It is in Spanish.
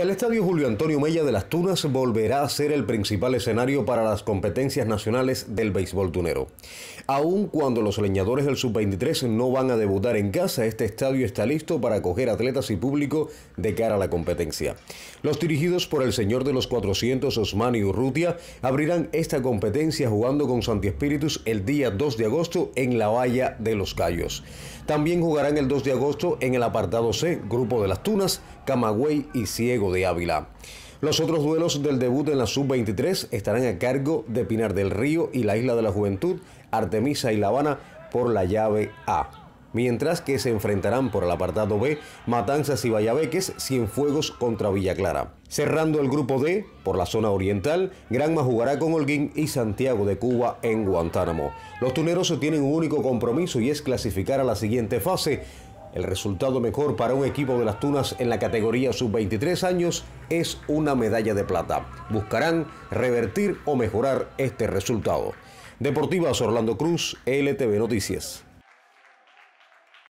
El Estadio Julio Antonio Mella de las Tunas volverá a ser el principal escenario para las competencias nacionales del béisbol tunero. Aun cuando los leñadores del Sub-23 no van a debutar en casa, este estadio está listo para acoger atletas y público de cara a la competencia. Los dirigidos por el señor de los 400 Osmani Urrutia abrirán esta competencia jugando con Santi Espíritus el día 2 de agosto en la Valla de los Cayos. También jugarán el 2 de agosto en el apartado C, Grupo de las Tunas, Camagüey y Ciego de Ávila. Los otros duelos del debut en la Sub-23 estarán a cargo de Pinar del Río y la Isla de la Juventud, Artemisa y La Habana por la llave A. Mientras que se enfrentarán por el apartado B Matanzas y Vallaveques, Cienfuegos contra Villa Clara. Cerrando el grupo D, por la zona oriental, Granma jugará con Holguín y Santiago de Cuba en Guantánamo. Los tuneros tienen un único compromiso y es clasificar a la siguiente fase el resultado mejor para un equipo de las Tunas en la categoría sub-23 años es una medalla de plata. Buscarán revertir o mejorar este resultado. Deportivas Orlando Cruz, LTV Noticias.